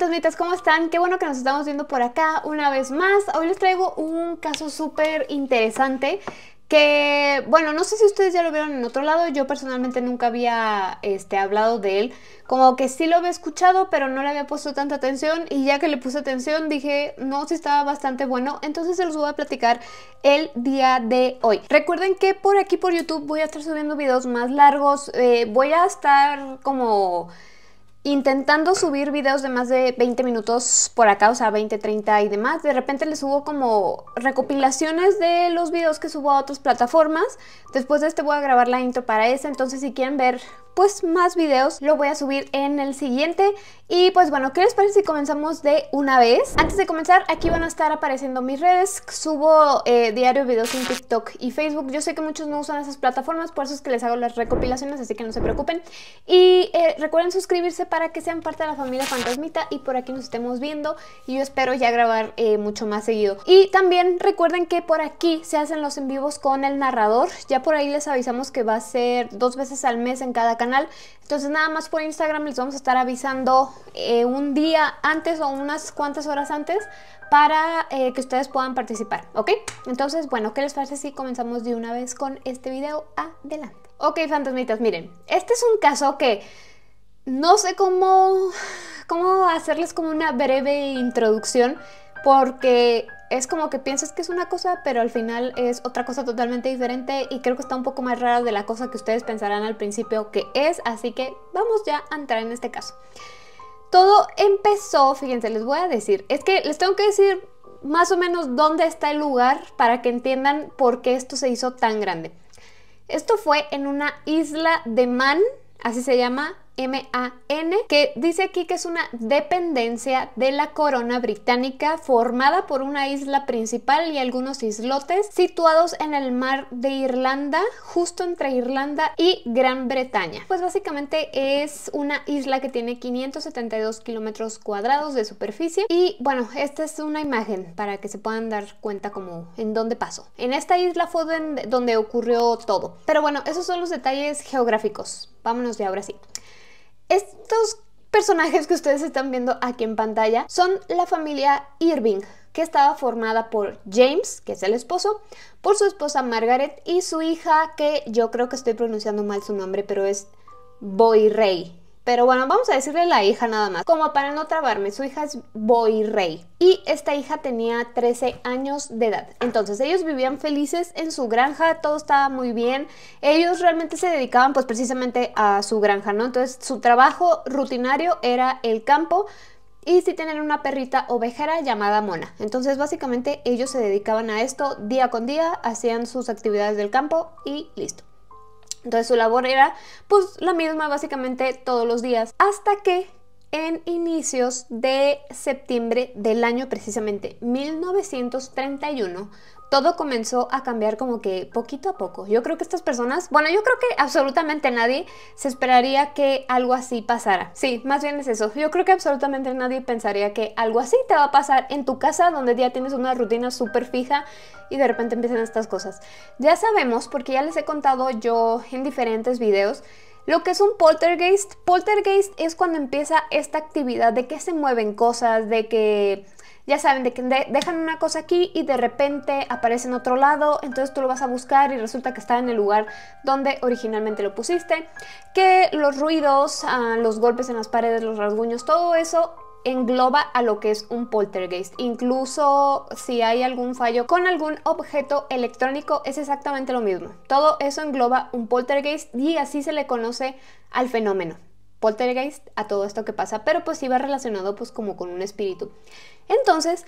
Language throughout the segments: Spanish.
fantasmitas, ¿cómo están? Qué bueno que nos estamos viendo por acá una vez más. Hoy les traigo un caso súper interesante que, bueno, no sé si ustedes ya lo vieron en otro lado, yo personalmente nunca había este, hablado de él, como que sí lo había escuchado, pero no le había puesto tanta atención y ya que le puse atención dije, no, sí estaba bastante bueno, entonces se los voy a platicar el día de hoy. Recuerden que por aquí por YouTube voy a estar subiendo videos más largos, eh, voy a estar como intentando subir videos de más de 20 minutos por acá, o sea, 20, 30 y demás. De repente les subo como recopilaciones de los videos que subo a otras plataformas. Después de este voy a grabar la intro para esa, entonces si quieren ver pues más videos lo voy a subir en el siguiente. Y pues bueno, ¿qué les parece si comenzamos de una vez? Antes de comenzar, aquí van a estar apareciendo mis redes. Subo eh, diario videos en TikTok y Facebook. Yo sé que muchos no usan esas plataformas, por eso es que les hago las recopilaciones, así que no se preocupen. Y eh, recuerden suscribirse para que sean parte de la familia Fantasmita y por aquí nos estemos viendo. Y yo espero ya grabar eh, mucho más seguido. Y también recuerden que por aquí se hacen los en vivos con el narrador. Ya por ahí les avisamos que va a ser dos veces al mes en cada canal entonces nada más por Instagram les vamos a estar avisando eh, un día antes o unas cuantas horas antes para eh, que ustedes puedan participar, ¿ok? Entonces, bueno, ¿qué les parece si comenzamos de una vez con este video? Adelante. Ok, fantasmitas, miren, este es un caso que no sé cómo, cómo hacerles como una breve introducción porque es como que piensas que es una cosa, pero al final es otra cosa totalmente diferente y creo que está un poco más rara de la cosa que ustedes pensarán al principio que es, así que vamos ya a entrar en este caso. Todo empezó, fíjense, les voy a decir, es que les tengo que decir más o menos dónde está el lugar para que entiendan por qué esto se hizo tan grande. Esto fue en una isla de Man, así se llama, m que dice aquí que es una dependencia de la corona británica formada por una isla principal y algunos islotes situados en el mar de Irlanda, justo entre Irlanda y Gran Bretaña. Pues básicamente es una isla que tiene 572 kilómetros cuadrados de superficie y bueno, esta es una imagen para que se puedan dar cuenta como en dónde pasó. En esta isla fue donde ocurrió todo. Pero bueno, esos son los detalles geográficos. Vámonos de ahora sí. Estos personajes que ustedes están viendo aquí en pantalla son la familia Irving, que estaba formada por James, que es el esposo, por su esposa Margaret y su hija, que yo creo que estoy pronunciando mal su nombre, pero es Boy pero bueno, vamos a decirle la hija nada más, como para no trabarme. Su hija es Boy Rey y esta hija tenía 13 años de edad. Entonces ellos vivían felices en su granja, todo estaba muy bien. Ellos realmente se dedicaban pues precisamente a su granja, ¿no? Entonces su trabajo rutinario era el campo, y sí tenían una perrita ovejera llamada Mona. Entonces básicamente ellos se dedicaban a esto día con día, hacían sus actividades del campo y listo. Entonces su labor era pues la misma básicamente todos los días, hasta que en inicios de septiembre del año precisamente 1931 todo comenzó a cambiar como que poquito a poco. Yo creo que estas personas, bueno, yo creo que absolutamente nadie se esperaría que algo así pasara. Sí, más bien es eso. Yo creo que absolutamente nadie pensaría que algo así te va a pasar en tu casa donde ya tienes una rutina súper fija y de repente empiezan estas cosas. Ya sabemos, porque ya les he contado yo en diferentes videos, lo que es un poltergeist. Poltergeist es cuando empieza esta actividad de que se mueven cosas, de que ya saben, de que dejan una cosa aquí y de repente aparece en otro lado, entonces tú lo vas a buscar y resulta que está en el lugar donde originalmente lo pusiste, que los ruidos, ah, los golpes en las paredes, los rasguños, todo eso engloba a lo que es un poltergeist. Incluso si hay algún fallo con algún objeto electrónico, es exactamente lo mismo. Todo eso engloba un poltergeist y así se le conoce al fenómeno poltergeist a todo esto que pasa, pero pues iba relacionado pues como con un espíritu. Entonces,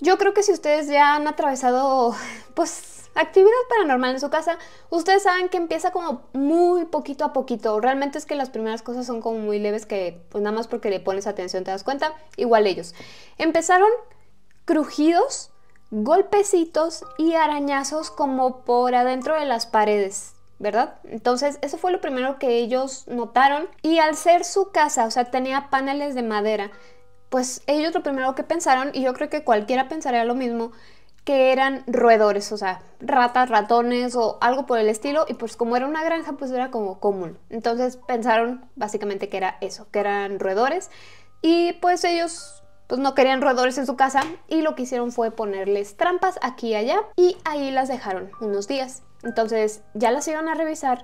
yo creo que si ustedes ya han atravesado pues actividad paranormal en su casa, ustedes saben que empieza como muy poquito a poquito. Realmente es que las primeras cosas son como muy leves que pues nada más porque le pones atención te das cuenta, igual ellos. Empezaron crujidos, golpecitos y arañazos como por adentro de las paredes. ¿verdad? Entonces, eso fue lo primero que ellos notaron. Y al ser su casa, o sea, tenía paneles de madera, pues ellos lo primero que pensaron, y yo creo que cualquiera pensaría lo mismo, que eran roedores, o sea, ratas, ratones o algo por el estilo, y pues como era una granja, pues era como común. Entonces pensaron básicamente que era eso, que eran roedores, y pues ellos pues no querían roedores en su casa y lo que hicieron fue ponerles trampas aquí y allá y ahí las dejaron unos días. Entonces ya las iban a revisar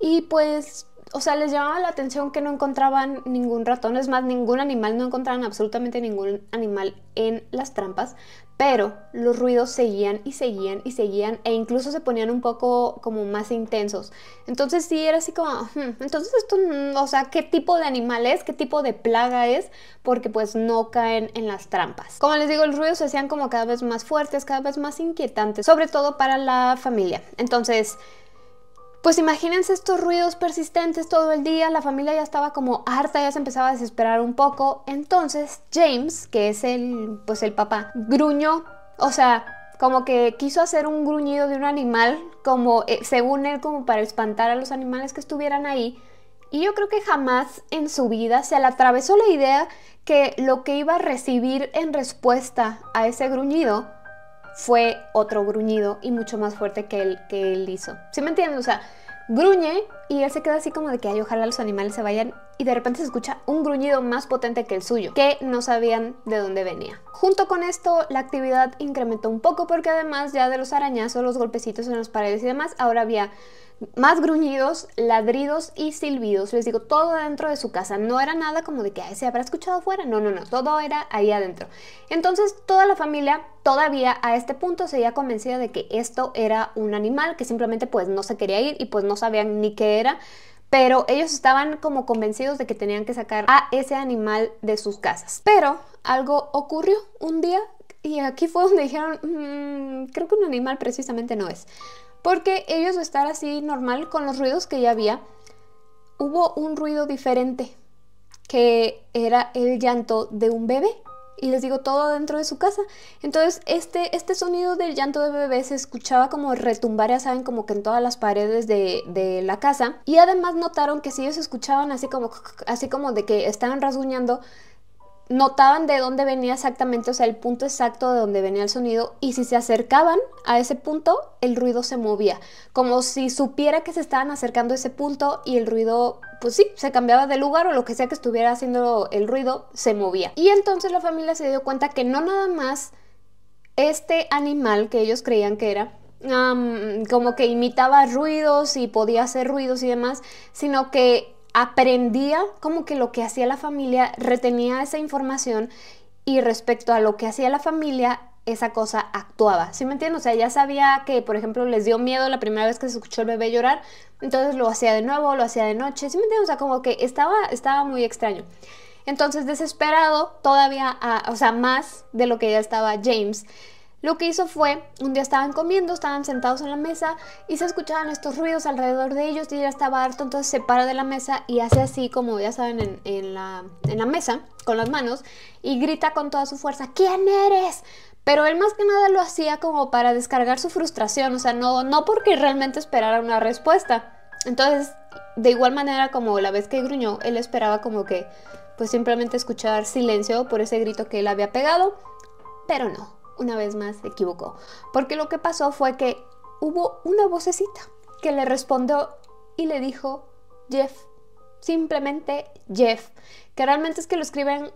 y pues, o sea, les llamaba la atención que no encontraban ningún ratón, es más, ningún animal, no encontraban absolutamente ningún animal en las trampas. Pero los ruidos seguían y seguían y seguían e incluso se ponían un poco como más intensos. Entonces sí era así como, hmm, entonces esto, mm, o sea, ¿qué tipo de animal es? ¿Qué tipo de plaga es? Porque pues no caen en las trampas. Como les digo, los ruidos se hacían como cada vez más fuertes, cada vez más inquietantes, sobre todo para la familia. Entonces pues imagínense estos ruidos persistentes todo el día, la familia ya estaba como harta, ya se empezaba a desesperar un poco. Entonces James, que es el, pues el papá, gruñó, o sea, como que quiso hacer un gruñido de un animal, como eh, según él, como para espantar a los animales que estuvieran ahí. Y yo creo que jamás en su vida se le atravesó la idea que lo que iba a recibir en respuesta a ese gruñido fue otro gruñido y mucho más fuerte que el que él hizo. ¿Sí me entienden? O sea, gruñe y él se queda así como de que ay, ojalá los animales se vayan y de repente se escucha un gruñido más potente que el suyo, que no sabían de dónde venía. Junto con esto, la actividad incrementó un poco porque además ya de los arañazos, los golpecitos en las paredes y demás, ahora había más gruñidos, ladridos y silbidos. Les digo, todo dentro de su casa. No era nada como de que se habrá escuchado afuera No, no, no. Todo era ahí adentro. Entonces, toda la familia todavía a este punto se había convencido de que esto era un animal que simplemente pues no se quería ir y pues no sabían ni qué era pero ellos estaban como convencidos de que tenían que sacar a ese animal de sus casas. Pero algo ocurrió un día y aquí fue donde dijeron, mm, creo que un animal precisamente no es porque ellos estar así normal con los ruidos que ya había, hubo un ruido diferente, que era el llanto de un bebé. Y les digo, todo dentro de su casa. Entonces, este, este sonido del llanto de bebé se escuchaba como retumbar, ya saben, como que en todas las paredes de, de la casa. Y además notaron que si ellos escuchaban así como, así como de que estaban rasguñando, notaban de dónde venía exactamente, o sea, el punto exacto de dónde venía el sonido y si se acercaban a ese punto, el ruido se movía, como si supiera que se estaban acercando a ese punto y el ruido, pues sí, se cambiaba de lugar o lo que sea que estuviera haciendo el ruido, se movía. Y entonces la familia se dio cuenta que no nada más este animal que ellos creían que era, como que imitaba ruidos y podía hacer ruidos y demás, sino que aprendía como que lo que hacía la familia, retenía esa información y respecto a lo que hacía la familia, esa cosa actuaba. ¿Sí me entiendes? O sea, ya sabía que, por ejemplo, les dio miedo la primera vez que se escuchó el bebé llorar, entonces lo hacía de nuevo, lo hacía de noche. ¿Sí me entiendes? O sea, como que estaba, estaba muy extraño. Entonces, desesperado, todavía, ah, o sea, más de lo que ya estaba James, lo que hizo fue, un día estaban comiendo, estaban sentados en la mesa y se escuchaban estos ruidos alrededor de ellos y él estaba harto, entonces se para de la mesa y hace así, como ya saben, en, la, mesa, con las manos, y grita con toda su fuerza, ¿quién eres? Pero él más que nada lo hacía como para descargar su frustración, o sea, no, no porque realmente esperara una respuesta. Entonces, de igual manera como la vez que gruñó, él esperaba como que, pues simplemente escuchar silencio por ese grito que él había pegado, pero no una vez más se equivocó, porque lo que pasó fue que hubo una vocecita que le respondió y le dijo Jeff, simplemente Jeff, que realmente es que lo escriben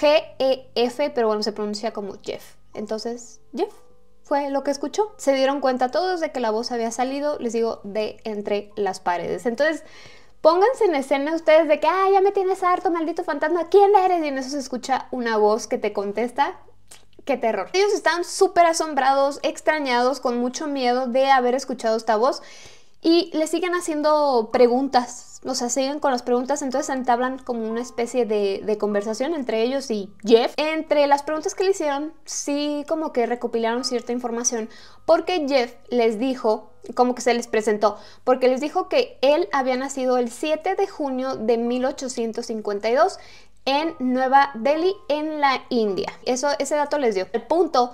G-E-F, pero bueno, se pronuncia como Jeff. Entonces, Jeff fue lo que escuchó. Se dieron cuenta todos de que la voz había salido, les digo, de entre las paredes. Entonces, pónganse en escena ustedes de que, ah, ya me tienes harto, maldito fantasma, ¿quién eres? Y en eso se escucha una voz que te contesta, qué terror. Ellos están súper asombrados, extrañados, con mucho miedo de haber escuchado esta voz y le siguen haciendo preguntas, o sea, siguen con las preguntas, entonces entablan como una especie de, de, conversación entre ellos y Jeff. Entre las preguntas que le hicieron, sí como que recopilaron cierta información, porque Jeff les dijo, como que se les presentó, porque les dijo que él había nacido el 7 de junio de 1852 en Nueva Delhi, en la India. Eso, ese dato les dio. El punto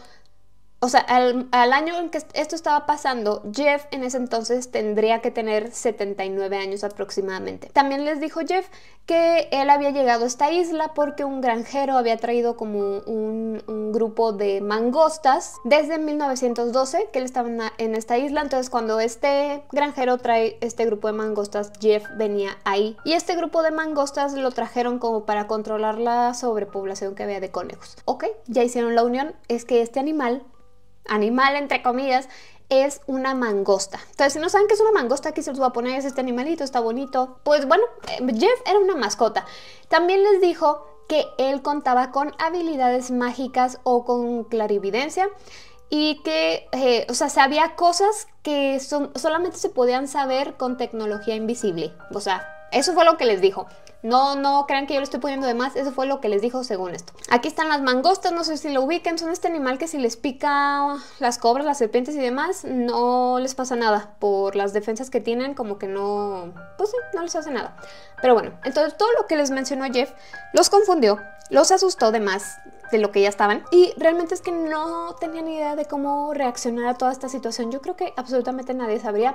o sea, al, año en que esto estaba pasando, Jeff en ese entonces tendría que tener 79 años aproximadamente. También les dijo Jeff que él había llegado a esta isla porque un granjero había traído como un, grupo de mangostas desde 1912 que él estaba en, en esta isla. Entonces cuando este granjero trae este grupo de mangostas, Jeff venía ahí. Y este grupo de mangostas lo trajeron como para controlar la sobrepoblación que había de conejos. Ok, ya hicieron la unión. Es que este animal animal, entre comillas, es una mangosta. Entonces, si no saben qué es una mangosta, aquí se los voy a poner, este animalito, está bonito. Pues bueno, eh, Jeff era una mascota. También les dijo que él contaba con habilidades mágicas o con clarividencia y que, eh, o sea, sabía cosas que solamente se podían saber con tecnología invisible. O sea, eso fue lo que les dijo. No, no crean que yo lo estoy poniendo de más, eso fue lo que les dijo según esto. Aquí están las mangostas, no sé si lo ubiquen, son este animal que si les pica las cobras, las serpientes y demás, no les pasa nada. Por las defensas que tienen, como que no, pues sí, no les hace nada. Pero bueno, entonces todo lo que les mencionó Jeff los confundió, los asustó de más de lo que ya estaban y realmente es que no tenían idea de cómo reaccionar a toda esta situación. Yo creo que absolutamente nadie sabría,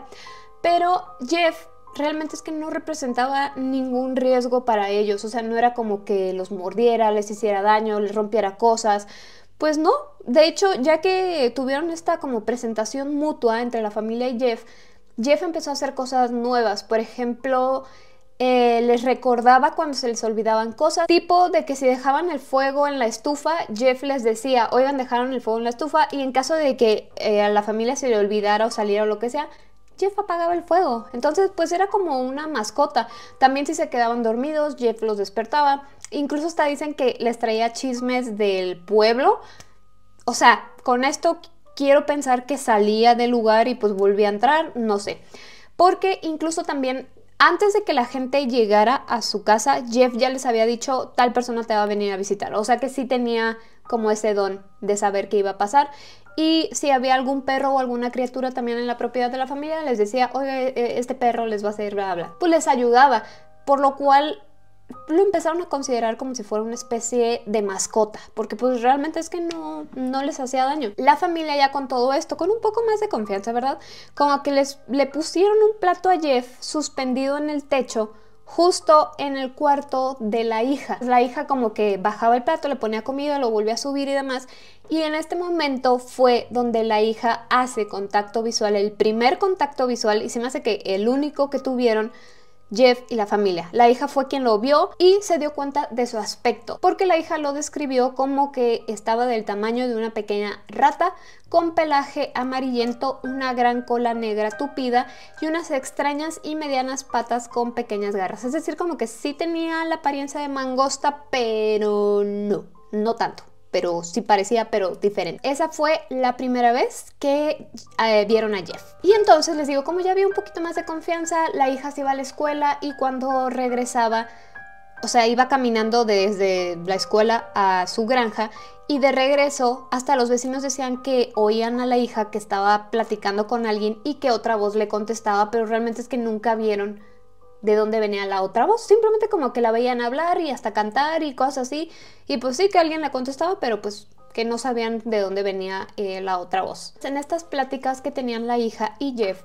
pero Jeff realmente es que no representaba ningún riesgo para ellos, o sea, no era como que los mordiera, les hiciera daño, les rompiera cosas. Pues no, de hecho, ya que tuvieron esta como presentación mutua entre la familia y Jeff, Jeff empezó a hacer cosas nuevas, por ejemplo, eh, les recordaba cuando se les olvidaban cosas, tipo de que si dejaban el fuego en la estufa, Jeff les decía, oigan, dejaron el fuego en la estufa, y en caso de que eh, a la familia se le olvidara o saliera o lo que sea, Jeff apagaba el fuego. Entonces, pues era como una mascota. También si se quedaban dormidos, Jeff los despertaba. Incluso hasta dicen que les traía chismes del pueblo. O sea, con esto quiero pensar que salía del lugar y pues volvía a entrar, no sé. Porque incluso también antes de que la gente llegara a su casa, Jeff ya les había dicho, tal persona te va a venir a visitar. O sea que sí tenía como ese don de saber qué iba a pasar. Y si había algún perro o alguna criatura también en la propiedad de la familia, les decía, oye, eh, este perro les va a hacer bla, bla. Pues les ayudaba, por lo cual lo empezaron a considerar como si fuera una especie de mascota, porque pues realmente es que no, no les hacía daño. La familia ya con todo esto, con un poco más de confianza, ¿verdad? Como que les, le pusieron un plato a Jeff suspendido en el techo justo en el cuarto de la hija. La hija como que bajaba el plato, le ponía comida, lo volvía a subir y demás. Y en este momento fue donde la hija hace contacto visual, el primer contacto visual, y se me hace que el único que tuvieron Jeff y la familia. La hija fue quien lo vio y se dio cuenta de su aspecto, porque la hija lo describió como que estaba del tamaño de una pequeña rata, con pelaje amarillento, una gran cola negra tupida y unas extrañas y medianas patas con pequeñas garras. Es decir, como que sí tenía la apariencia de mangosta, pero no, no tanto pero sí parecía, pero diferente. Esa fue la primera vez que eh, vieron a Jeff. Y entonces les digo, como ya había un poquito más de confianza, la hija se iba a la escuela y cuando regresaba, o sea, iba caminando desde la escuela a su granja y de regreso hasta los vecinos decían que oían a la hija que estaba platicando con alguien y que otra voz le contestaba, pero realmente es que nunca vieron de dónde venía la otra voz. Simplemente como que la veían hablar y hasta cantar y cosas así. Y pues sí que alguien la contestaba, pero pues que no sabían de dónde venía eh, la otra voz. En estas pláticas que tenían la hija y Jeff,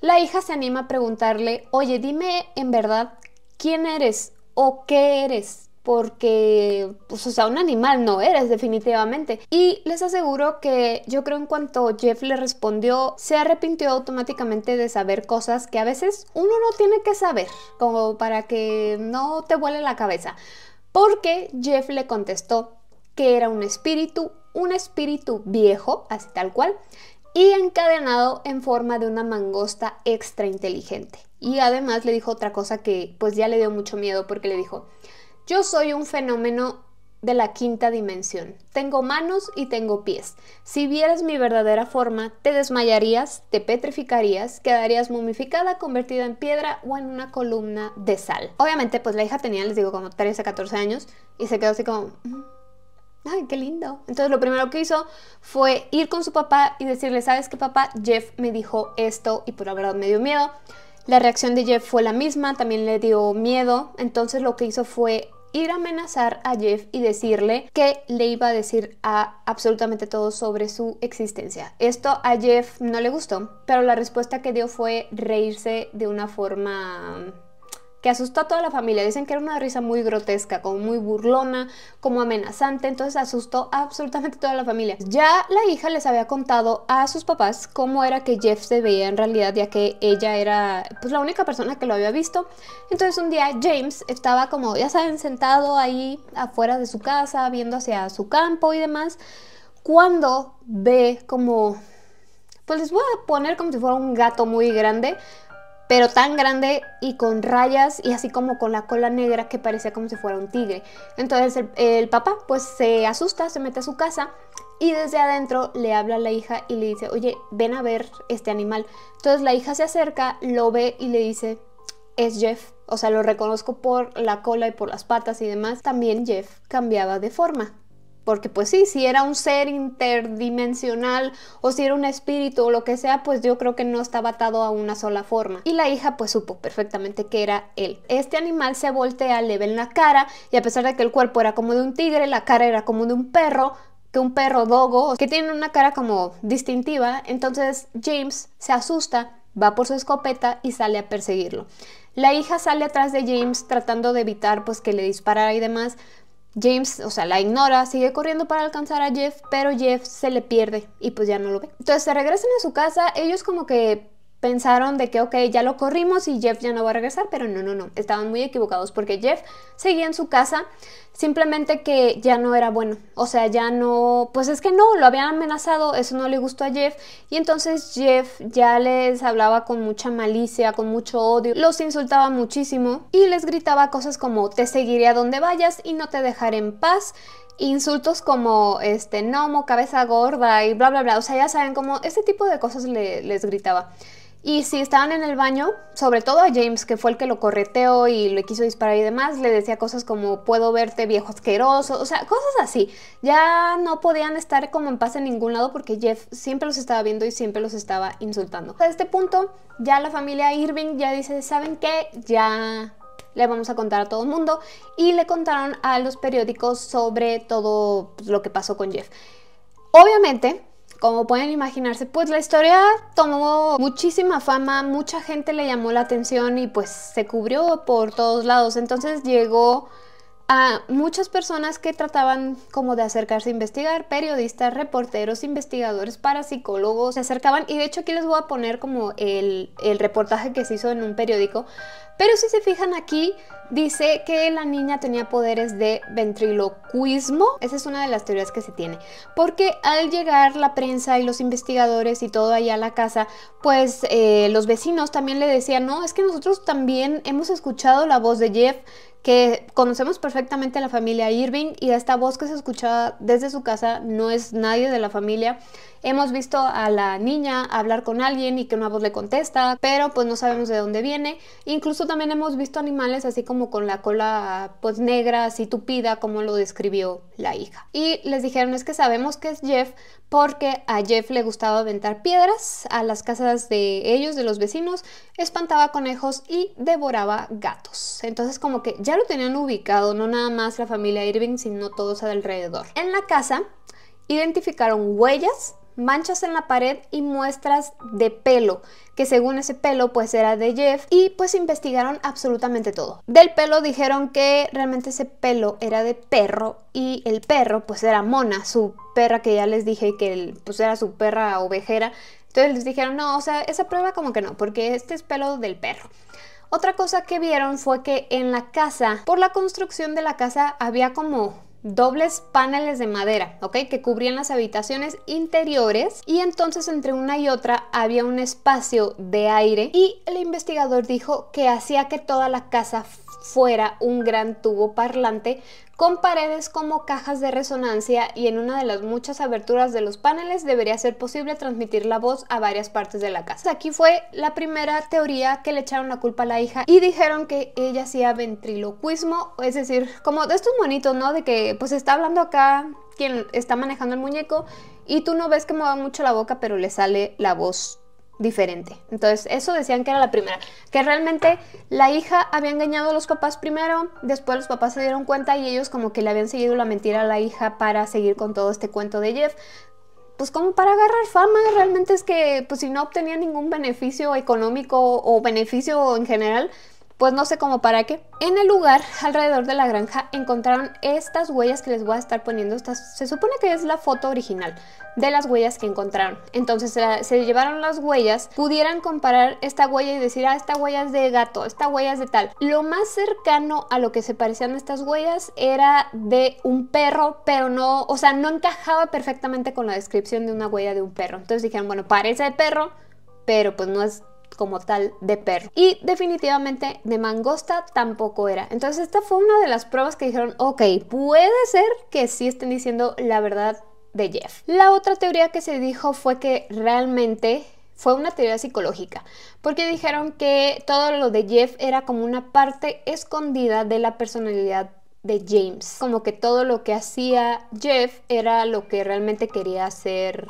la hija se anima a preguntarle, oye, dime en verdad quién eres o qué eres porque, pues, o sea, un animal no eres definitivamente. Y les aseguro que yo creo en cuanto Jeff le respondió, se arrepintió automáticamente de saber cosas que a veces uno no tiene que saber, como para que no te vuele la cabeza. Porque Jeff le contestó que era un espíritu, un espíritu viejo, así tal cual, y encadenado en forma de una mangosta extra inteligente. Y además le dijo otra cosa que pues ya le dio mucho miedo porque le dijo, yo soy un fenómeno de la quinta dimensión. Tengo manos y tengo pies. Si vieras mi verdadera forma, te desmayarías, te petrificarías, quedarías momificada, convertida en piedra o en una columna de sal. Obviamente, pues la hija tenía, les digo, como 13, 14 años y se quedó así como... Mm, ¡Ay, qué lindo! Entonces lo primero que hizo fue ir con su papá y decirle, ¿sabes qué papá? Jeff me dijo esto y por pues, la verdad me dio miedo. La reacción de Jeff fue la misma, también le dio miedo, entonces lo que hizo fue ir a amenazar a Jeff y decirle que le iba a decir a absolutamente todo sobre su existencia. Esto a Jeff no le gustó, pero la respuesta que dio fue reírse de una forma que asustó a toda la familia. Dicen que era una risa muy grotesca, como muy burlona, como amenazante, entonces asustó absolutamente toda la familia. Ya la hija les había contado a sus papás cómo era que Jeff se veía en realidad, ya que ella era pues la única persona que lo había visto. Entonces un día James estaba como, ya saben, sentado ahí afuera de su casa, viendo hacia su campo y demás, cuando ve como pues les voy a poner como si fuera un gato muy grande, pero tan grande y con rayas y así como con la cola negra que parecía como si fuera un tigre. Entonces el, papá pues se asusta, se mete a su casa y desde adentro le habla a la hija y le dice, oye, ven a ver este animal. Entonces la hija se acerca, lo ve y le dice, es Jeff. O sea, lo reconozco por la cola y por las patas y demás. También Jeff cambiaba de forma porque pues sí, si era un ser interdimensional o si era un espíritu o lo que sea, pues yo creo que no estaba atado a una sola forma. Y la hija pues supo perfectamente que era él. Este animal se voltea, le en la cara y a pesar de que el cuerpo era como de un tigre, la cara era como de un perro, que un perro dogo, que tiene una cara como distintiva, entonces James se asusta, va por su escopeta y sale a perseguirlo. La hija sale atrás de James tratando de evitar pues que le disparara y demás, James, o sea, la ignora, sigue corriendo para alcanzar a Jeff, pero Jeff se le pierde y pues ya no lo ve. Entonces se regresan a su casa, ellos como que pensaron de que, ok, ya lo corrimos y Jeff ya no va a regresar, pero no, no, no, estaban muy equivocados porque Jeff seguía en su casa, simplemente que ya no era bueno, o sea, ya no, pues es que no, lo habían amenazado, eso no le gustó a Jeff y entonces Jeff ya les hablaba con mucha malicia, con mucho odio, los insultaba muchísimo y les gritaba cosas como te seguiré a donde vayas y no te dejaré en paz insultos como este nomo, cabeza gorda y bla bla bla. O sea, ya saben como este tipo de cosas les gritaba. Y si estaban en el baño, sobre todo a James, que fue el que lo correteó y le quiso disparar y demás, le decía cosas como puedo verte viejo asqueroso, o sea, cosas así. Ya no podían estar como en paz en ningún lado porque Jeff siempre los estaba viendo y siempre los estaba insultando. A este punto, ya la familia Irving ya dice, ¿saben qué? Ya le vamos a contar a todo el mundo y le contaron a los periódicos sobre todo pues, lo que pasó con Jeff. Obviamente, como pueden imaginarse, pues la historia tomó muchísima fama, mucha gente le llamó la atención y pues se cubrió por todos lados. Entonces llegó a muchas personas que trataban como de acercarse a investigar, periodistas, reporteros, investigadores, parapsicólogos, se acercaban y de hecho aquí les voy a poner como el, el reportaje que se hizo en un periódico pero si se fijan aquí, dice que la niña tenía poderes de ventriloquismo. Esa es una de las teorías que se tiene. Porque al llegar la prensa y los investigadores y todo ahí a la casa, pues eh, los vecinos también le decían, no, es que nosotros también hemos escuchado la voz de Jeff que conocemos perfectamente a la familia Irving y esta voz que se escuchaba desde su casa no es nadie de la familia Hemos visto a la niña hablar con alguien y que una voz le contesta, pero pues no sabemos de dónde viene. Incluso también hemos visto animales así como con la cola pues negra, así tupida, como lo describió la hija. Y les dijeron es que sabemos que es Jeff porque a Jeff le gustaba aventar piedras a las casas de ellos, de los vecinos, espantaba conejos y devoraba gatos. Entonces como que ya lo tenían ubicado, no nada más la familia Irving, sino todos alrededor. En la casa identificaron huellas manchas en la pared y muestras de pelo, que según ese pelo pues era de Jeff y pues investigaron absolutamente todo. Del pelo dijeron que realmente ese pelo era de perro y el perro pues era Mona, su perra que ya les dije que pues era su perra ovejera. Entonces les dijeron, no, o sea, esa prueba como que no, porque este es pelo del perro. Otra cosa que vieron fue que en la casa, por la construcción de la casa, había como dobles paneles de madera, ¿ok? Que cubrían las habitaciones interiores y entonces entre una y otra había un espacio de aire y el investigador dijo que hacía que toda la casa fuera un gran tubo parlante con paredes como cajas de resonancia y en una de las muchas aberturas de los paneles debería ser posible transmitir la voz a varias partes de la casa. Aquí fue la primera teoría que le echaron la culpa a la hija y dijeron que ella hacía ventriloquismo, es decir, como de estos monitos, ¿no? De que pues está hablando acá quien está manejando el muñeco y tú no ves que mueva mucho la boca, pero le sale la voz diferente. Entonces, eso decían que era la primera, que realmente la hija había engañado a los papás primero, después los papás se dieron cuenta y ellos como que le habían seguido la mentira a la hija para seguir con todo este cuento de Jeff. Pues como para agarrar fama, realmente es que pues si no obtenía ningún beneficio económico o beneficio en general, pues no sé cómo para qué. En el lugar, alrededor de la granja, encontraron estas huellas que les voy a estar poniendo. Estas, se supone que es la foto original de las huellas que encontraron. Entonces se llevaron las huellas, pudieran comparar esta huella y decir, ah, esta huella es de gato, esta huella es de tal. Lo más cercano a lo que se parecían estas huellas era de un perro, pero no, o sea, no encajaba perfectamente con la descripción de una huella de un perro. Entonces dijeron, bueno, parece de perro, pero pues no es como tal de perro. Y definitivamente de mangosta tampoco era. Entonces esta fue una de las pruebas que dijeron, ok, puede ser que sí estén diciendo la verdad de Jeff. La otra teoría que se dijo fue que realmente fue una teoría psicológica, porque dijeron que todo lo de Jeff era como una parte escondida de la personalidad de James, como que todo lo que hacía Jeff era lo que realmente quería hacer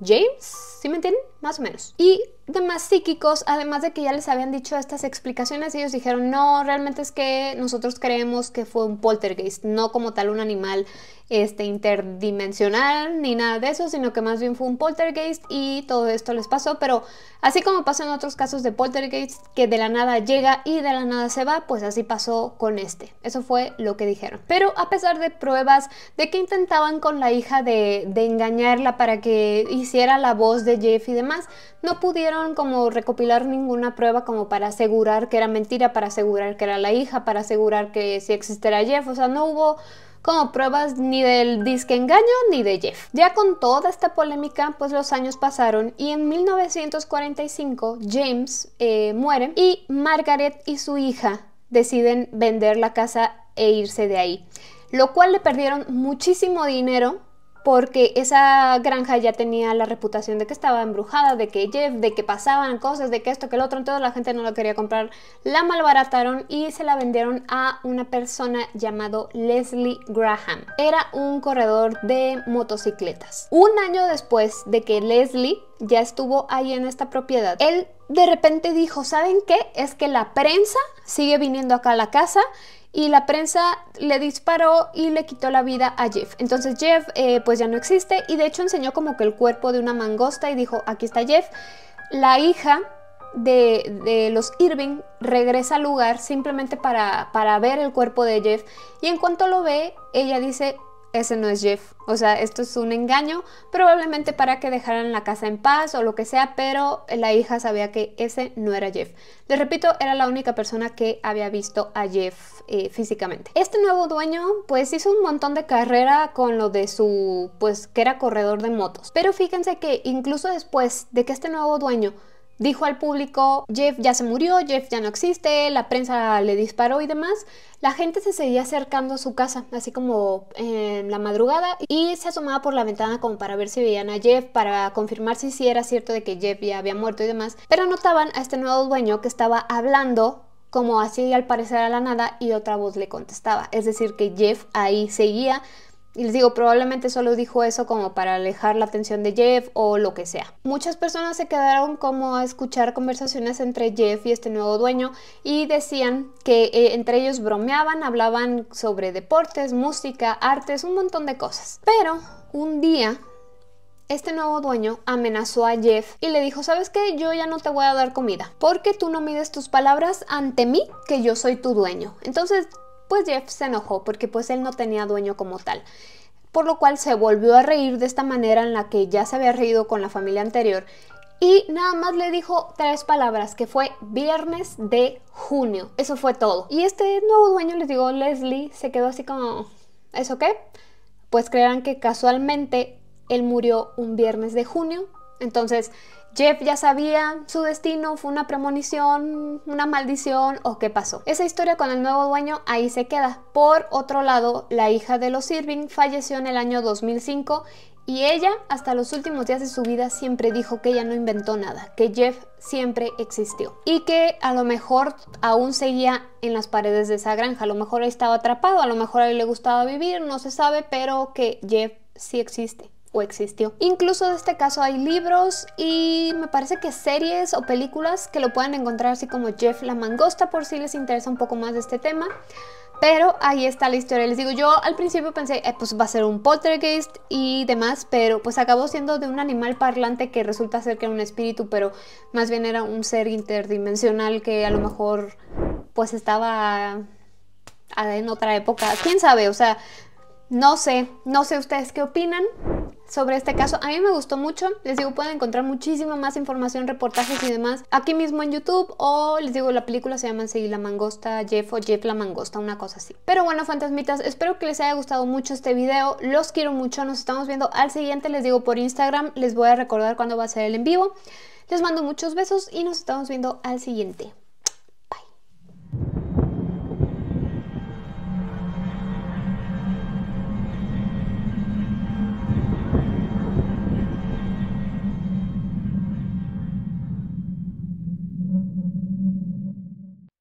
James, ¿sí me entienden? Más o menos. Y demás psíquicos, además de que ya les habían dicho estas explicaciones, ellos dijeron, no, realmente es que nosotros creemos que fue un poltergeist, no como tal un animal este, interdimensional ni nada de eso, sino que más bien fue un poltergeist y todo esto les pasó, pero así como pasó en otros casos de poltergeist, que de la nada llega y de la nada se va, pues así pasó con este. Eso fue lo que dijeron. Pero a pesar de pruebas de que intentaban con la hija de, de engañarla para que hiciera la voz de Jeff y demás, no pudieron como recopilar ninguna prueba como para asegurar que era mentira, para asegurar que era la hija, para asegurar que si existiera Jeff, o sea, no hubo como pruebas ni del disque engaño ni de Jeff. Ya con toda esta polémica, pues los años pasaron y en 1945 James eh, muere y Margaret y su hija deciden vender la casa e irse de ahí, lo cual le perdieron muchísimo dinero porque esa granja ya tenía la reputación de que estaba embrujada, de que Jeff, de que pasaban cosas, de que esto, que el otro, entonces la gente no lo quería comprar, la malbarataron y se la vendieron a una persona llamado Leslie Graham. Era un corredor de motocicletas. Un año después de que Leslie ya estuvo ahí en esta propiedad. Él de repente dijo, ¿saben qué? Es que la prensa sigue viniendo acá a la casa y la prensa le disparó y le quitó la vida a Jeff. Entonces Jeff eh, pues ya no existe y de hecho enseñó como que el cuerpo de una mangosta y dijo, aquí está Jeff. La hija de, los Irving regresa al lugar simplemente para, para ver el cuerpo de Jeff y en cuanto lo ve, ella dice, ese no es Jeff. O sea, esto es un engaño, probablemente para que dejaran la casa en paz o lo que sea, pero la hija sabía que ese no era Jeff. Les repito, era la única persona que había visto a Jeff eh, físicamente. Este nuevo dueño, pues hizo un montón de carrera con lo de su, pues que era corredor de motos. Pero fíjense que incluso después de que este nuevo dueño dijo al público, Jeff ya se murió, Jeff ya no existe, la prensa le disparó y demás, la gente se seguía acercando a su casa, así como en la madrugada, y se asomaba por la ventana como para ver si veían a Jeff, para confirmar si sí era cierto de que Jeff ya había muerto y demás, pero notaban a este nuevo dueño que estaba hablando como así al parecer a la nada y otra voz le contestaba, es decir que Jeff ahí seguía y les digo, probablemente solo dijo eso como para alejar la atención de Jeff o lo que sea. Muchas personas se quedaron como a escuchar conversaciones entre Jeff y este nuevo dueño y decían que eh, entre ellos bromeaban, hablaban sobre deportes, música, artes, un montón de cosas. Pero un día este nuevo dueño amenazó a Jeff y le dijo, ¿sabes qué? Yo ya no te voy a dar comida porque tú no mides tus palabras ante mí, que yo soy tu dueño. Entonces pues Jeff se enojó porque pues él no tenía dueño como tal. Por lo cual se volvió a reír de esta manera en la que ya se había reído con la familia anterior y nada más le dijo tres palabras, que fue viernes de junio. Eso fue todo. Y este nuevo dueño, les digo, Leslie, se quedó así como, ¿eso qué? Pues creerán que casualmente él murió un viernes de junio entonces, Jeff ya sabía su destino, fue una premonición, una maldición o qué pasó. Esa historia con el nuevo dueño ahí se queda. Por otro lado, la hija de los Irving falleció en el año 2005 y ella hasta los últimos días de su vida siempre dijo que ella no inventó nada, que Jeff siempre existió y que a lo mejor aún seguía en las paredes de esa granja, a lo mejor ahí estaba atrapado, a lo mejor él le gustaba vivir, no se sabe, pero que Jeff sí existe existió, Incluso de este caso hay libros y me parece que series o películas que lo pueden encontrar así como Jeff la Mangosta por si les interesa un poco más de este tema. Pero ahí está la historia. Les digo, yo al principio pensé, eh, pues va a ser un poltergeist y demás, pero pues acabó siendo de un animal parlante que resulta ser que era un espíritu, pero más bien era un ser interdimensional que a lo mejor pues estaba en otra época. ¿Quién sabe? O sea, no sé, no sé ustedes qué opinan sobre este caso. A mí me gustó mucho. Les digo, pueden encontrar muchísima más información, reportajes y demás aquí mismo en YouTube. O les digo, la película se llama Seguir La Mangosta, Jeff o Jeff la Mangosta, una cosa así. Pero bueno, fantasmitas, espero que les haya gustado mucho este video. Los quiero mucho. Nos estamos viendo al siguiente. Les digo, por Instagram les voy a recordar cuándo va a ser el en vivo. Les mando muchos besos y nos estamos viendo al siguiente.